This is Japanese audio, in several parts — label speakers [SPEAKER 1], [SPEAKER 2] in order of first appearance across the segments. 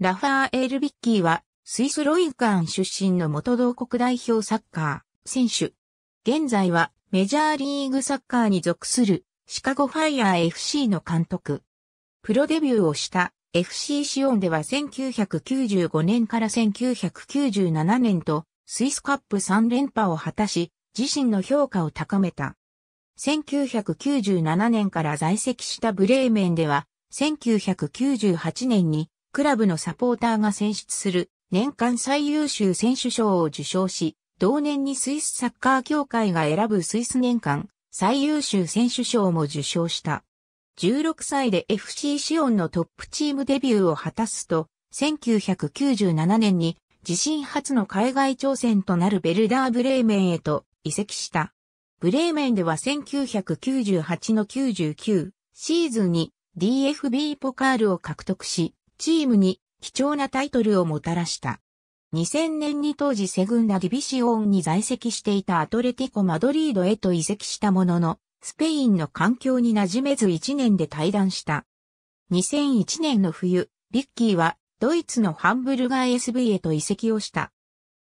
[SPEAKER 1] ラファーエール・ビッキーは、スイスロイカン出身の元同国代表サッカー選手。現在はメジャーリーグサッカーに属するシカゴファイヤー FC の監督。プロデビューをした FC シオンでは1995年から1997年とスイスカップ3連覇を果たし、自身の評価を高めた。1997年から在籍したブレーメンでは、1998年にクラブのサポーターが選出する年間最優秀選手賞を受賞し、同年にスイスサッカー協会が選ぶスイス年間最優秀選手賞も受賞した。16歳で FC シオンのトップチームデビューを果たすと、1997年に自身初の海外挑戦となるベルダーブレーメンへと移籍した。ブレーメンでは1998の99シーズンに DFB ポカールを獲得し、チームに貴重なタイトルをもたらした。2000年に当時セグンダディビシオンに在籍していたアトレティコ・マドリードへと移籍したものの、スペインの環境に馴染めず1年で退団した。2001年の冬、ビッキーはドイツのハンブルガー SV へと移籍をした。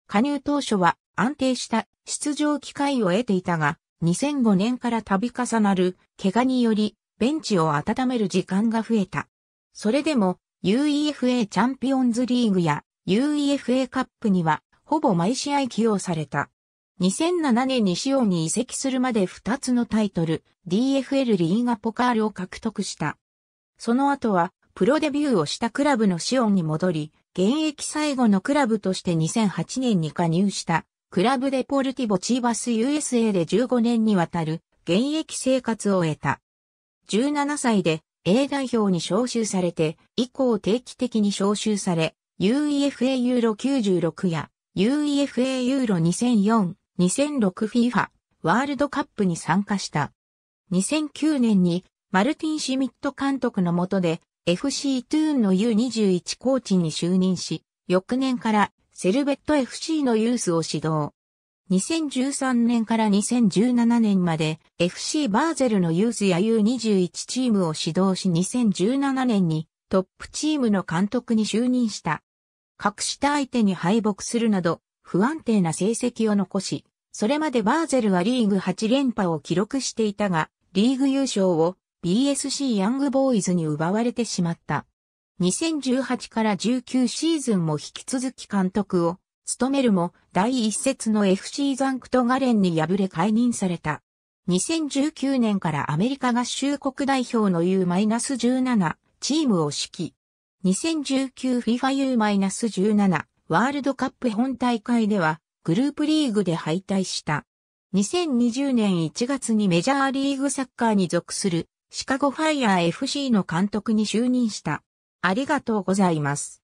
[SPEAKER 1] 加入当初は安定した出場機会を得ていたが、2005年から度重なる怪我によりベンチを温める時間が増えた。それでも UEFA チャンピオンズリーグや UEFA カップにはほぼ毎試合起用された。2007年にシオンに移籍するまで2つのタイトル、DFL リーガポカールを獲得した。その後は、プロデビューをしたクラブのシオンに戻り、現役最後のクラブとして2008年に加入した、クラブデポルティボチーバス USA で15年にわたる現役生活を得た。17歳で A 代表に招集されて、以降定期的に招集され、UEFA ユーロ96や UEFA ユーロ2004、2006FIFA ワールドカップに参加した。2009年にマルティン・シュミット監督の下で FC トゥーンの U21 コーチに就任し、翌年からセルベット FC のユースを指導。2013年から2017年まで FC バーゼルのユースや U21 チームを指導し2017年にトップチームの監督に就任した。格下相手に敗北するなど不安定な成績を残し、それまでバーゼルはリーグ8連覇を記録していたが、リーグ優勝を BSC ヤングボーイズに奪われてしまった。2018から19シーズンも引き続き監督を務めるも、第一節の FC ザンクトガレンに敗れ解任された。2019年からアメリカ合衆国代表の U-17 チームを指揮。2019 FIFAU-17 ワールドカップ本大会ではグループリーグで敗退した。2020年1月にメジャーリーグサッカーに属するシカゴファイヤー FC の監督に就任した。ありがとうございます。